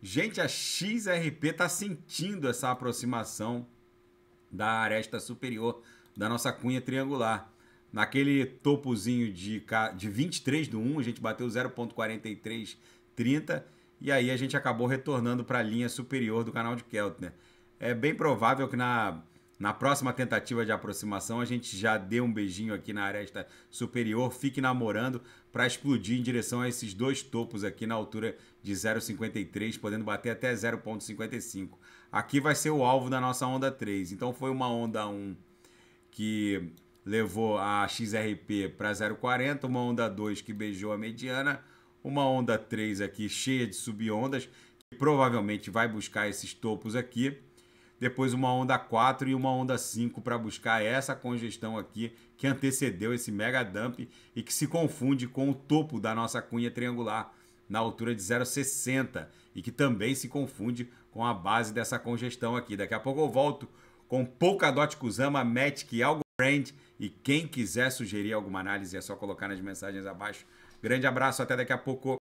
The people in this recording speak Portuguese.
Gente, a XRP está sentindo essa aproximação da aresta superior da nossa cunha triangular. Naquele topozinho de, de 23 do 1, a gente bateu 0,4330 e aí a gente acabou retornando para a linha superior do canal de Keltner. É bem provável que na na próxima tentativa de aproximação, a gente já deu um beijinho aqui na aresta superior, fique namorando para explodir em direção a esses dois topos aqui na altura de 0,53, podendo bater até 0,55. Aqui vai ser o alvo da nossa onda 3. Então foi uma onda 1 que levou a XRP para 0,40, uma onda 2 que beijou a mediana, uma onda 3 aqui cheia de subondas, que provavelmente vai buscar esses topos aqui depois uma onda 4 e uma onda 5 para buscar essa congestão aqui que antecedeu esse mega dump e que se confunde com o topo da nossa cunha triangular na altura de 0,60 e que também se confunde com a base dessa congestão aqui. Daqui a pouco eu volto com Polkadot Kuzama, Matic, Algo Brand e quem quiser sugerir alguma análise é só colocar nas mensagens abaixo. Grande abraço, até daqui a pouco.